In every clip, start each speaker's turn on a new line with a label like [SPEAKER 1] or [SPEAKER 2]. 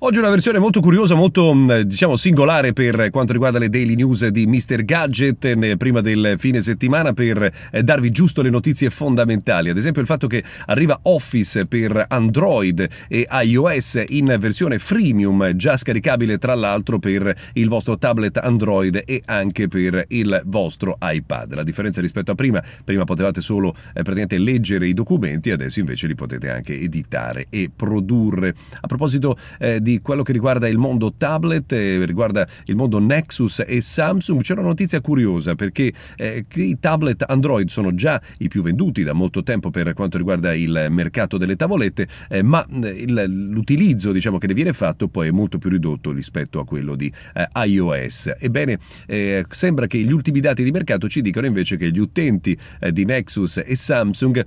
[SPEAKER 1] Oggi una versione molto curiosa, molto mm, eh, diciamo singolare per quanto riguarda le daily news di Mr. Gadget eh, prima del fine settimana per eh, darvi giusto le notizie fondamentali. Ad esempio il fatto che arriva Office per Android e iOS in versione freemium, già scaricabile tra l'altro per il vostro tablet Android e anche per il vostro iPad. La differenza rispetto a prima, prima potevate solo eh, praticamente leggere i documenti, adesso invece li potete anche editare e produrre. A proposito eh, di di quello che riguarda il mondo tablet, eh, riguarda il mondo Nexus e Samsung, c'è una notizia curiosa perché eh, i tablet Android sono già i più venduti da molto tempo per quanto riguarda il mercato delle tavolette, eh, ma eh, l'utilizzo diciamo, che ne viene fatto poi è molto più ridotto rispetto a quello di eh, iOS. Ebbene, sembra che gli ultimi dati di mercato ci dicano invece che gli utenti di Nexus e Samsung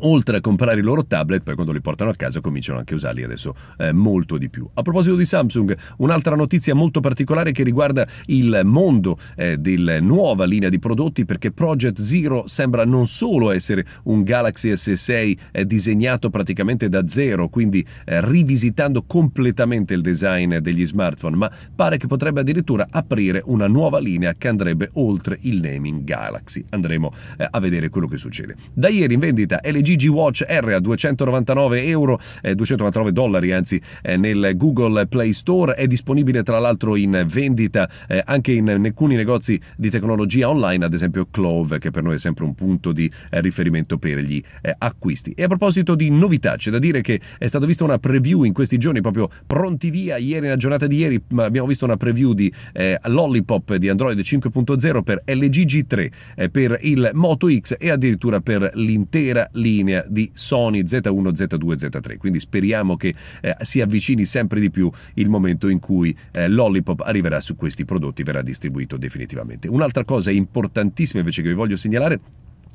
[SPEAKER 1] oltre a comprare i loro tablet, poi quando li portano a casa cominciano anche a usarli adesso eh, molto di più. A proposito di Samsung, un'altra notizia molto particolare che riguarda il mondo eh, della nuova linea di prodotti perché Project Zero sembra non solo essere un Galaxy S6 eh, disegnato praticamente da zero, quindi eh, rivisitando completamente il design degli smartphone, ma pare che potrebbe addirittura aprire una nuova linea che andrebbe oltre il naming Galaxy. Andremo eh, a vedere quello che succede. Da ieri in vendita LG Gigi Watch R a 299 euro, eh, 299 dollari anzi, eh, nel Google Play Store. È disponibile tra l'altro in vendita eh, anche in, alcuni negozi di tecnologia online, ad esempio Clove, che per noi è sempre un punto di eh, riferimento per gli eh, acquisti. E a proposito di novità, c'è da dire che è stata vista una preview in questi giorni, proprio pronti via, ieri, nella giornata di ieri, abbiamo visto una preview di eh, Lollipop di Android 5.0 per LG G3, per il Moto X e addirittura per l'intera linea linea di Sony Z1, Z2, Z3. Quindi speriamo che eh, si avvicini sempre di più il momento in cui eh, l'Ollipop arriverà su questi prodotti, e verrà distribuito definitivamente. Un'altra cosa importantissima invece che vi voglio segnalare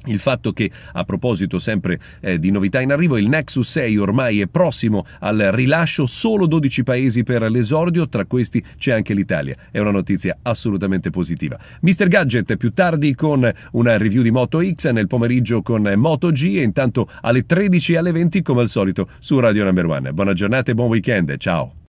[SPEAKER 1] il fatto che, a proposito sempre eh, di novità in arrivo, il Nexus 6 ormai è prossimo al rilascio, solo 12 paesi per l'esordio, tra questi c'è anche l'Italia. È una notizia assolutamente positiva. Mr. Gadget più tardi con una review di Moto X, nel pomeriggio con Moto G e intanto alle 13 e alle 20 come al solito su Radio Number One. Buona giornata e buon weekend, ciao!